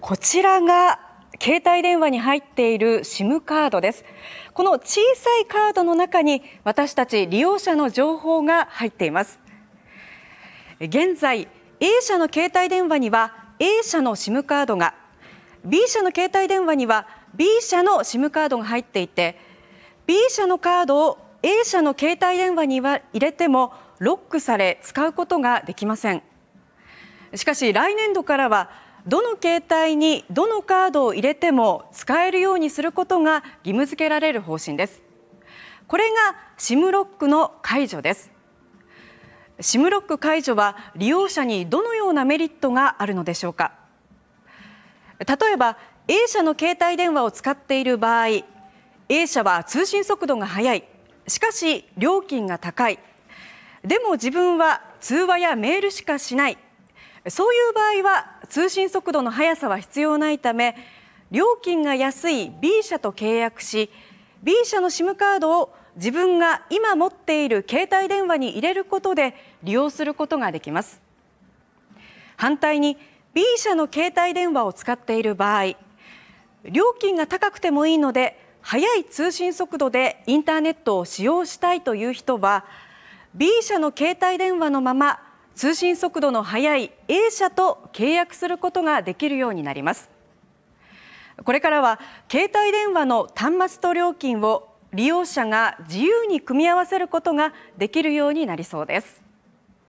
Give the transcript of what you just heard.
こちらが携帯電話に入っている SIM カードですこの小さいカードの中に私たち利用者の情報が入っています現在 A 社の携帯電話には A 社の SIM カードが B 社の携帯電話には B 社の SIM カードが入っていて B 社のカードを A 社の携帯電話には入れてもロックされ使うことができませんしかし来年度からはどの携帯にどのカードを入れても使えるようにすることが義務付けられる方針ですこれが SIM ロックの解除です SIM ロック解除は利用者にどのようなメリットがあるのでしょうか例えば A 社の携帯電話を使っている場合 A 社は通信速度が速いしかし料金が高いでも自分は通話やメールしかしないそういう場合は通信速度の速さは必要ないため料金が安い B 社と契約し B 社の SIM カードを自分が今持っている携帯電話に入れることで利用することができます反対に B 社の携帯電話を使っている場合料金が高くてもいいので速い通信速度でインターネットを使用したいという人は B 社の携帯電話のまま通信速度の速い A 社と契約することができるようになりますこれからは携帯電話の端末と料金を利用者が自由に組み合わせることができるようになりそうです